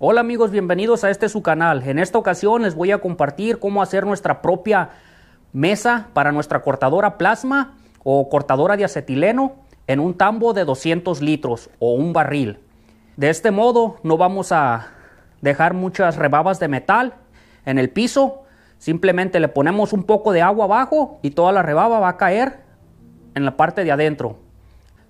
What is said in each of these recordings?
Hola amigos, bienvenidos a este su canal. En esta ocasión les voy a compartir cómo hacer nuestra propia mesa para nuestra cortadora plasma o cortadora de acetileno en un tambo de 200 litros o un barril. De este modo no vamos a dejar muchas rebabas de metal en el piso. Simplemente le ponemos un poco de agua abajo y toda la rebaba va a caer en la parte de adentro.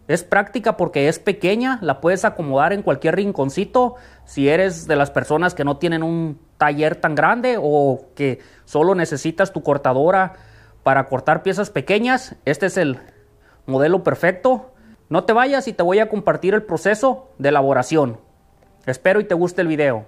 Es práctica porque es pequeña, la puedes acomodar en cualquier rinconcito. Si eres de las personas que no tienen un taller tan grande o que solo necesitas tu cortadora para cortar piezas pequeñas, este es el modelo perfecto. No te vayas y te voy a compartir el proceso de elaboración. Espero y te guste el video.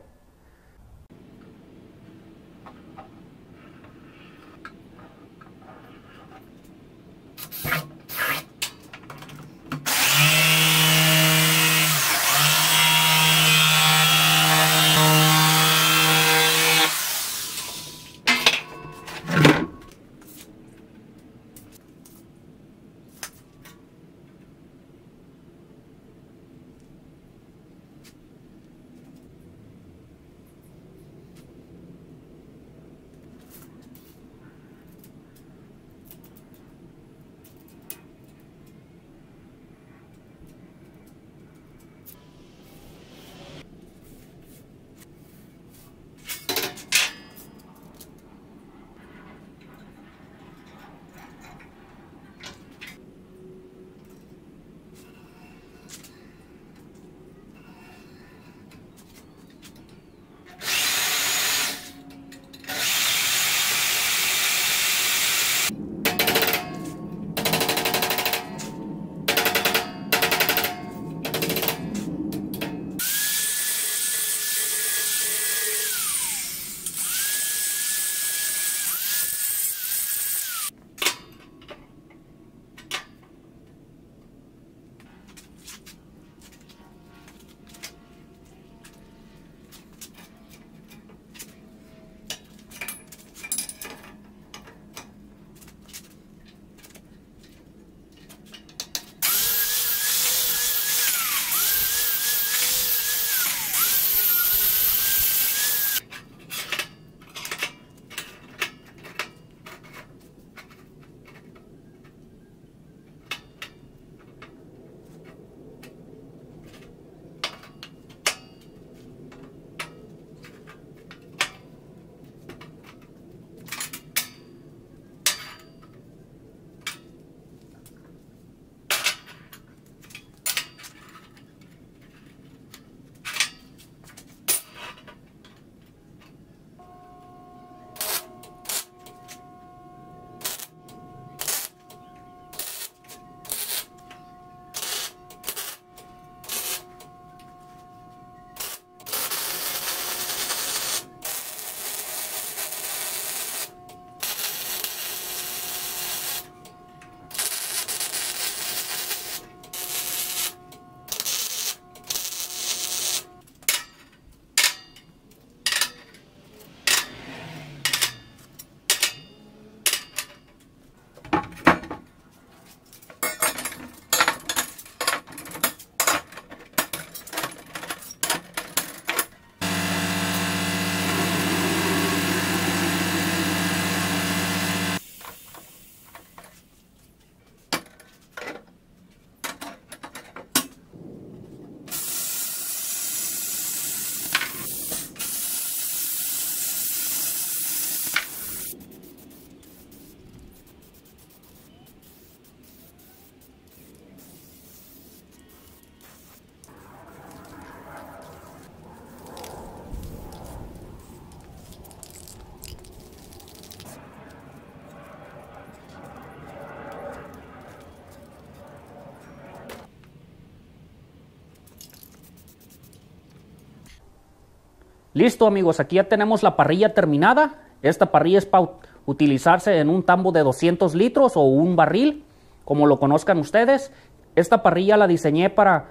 Listo amigos, aquí ya tenemos la parrilla terminada. Esta parrilla es para utilizarse en un tambo de 200 litros o un barril, como lo conozcan ustedes. Esta parrilla la diseñé para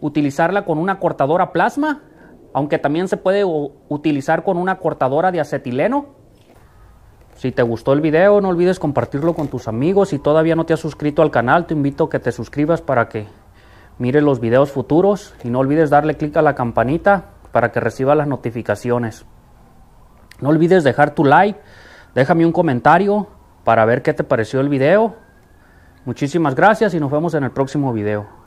utilizarla con una cortadora plasma, aunque también se puede utilizar con una cortadora de acetileno. Si te gustó el video, no olvides compartirlo con tus amigos. Si todavía no te has suscrito al canal, te invito a que te suscribas para que mires los videos futuros y no olvides darle clic a la campanita para que reciba las notificaciones. No olvides dejar tu like, déjame un comentario para ver qué te pareció el video. Muchísimas gracias y nos vemos en el próximo video.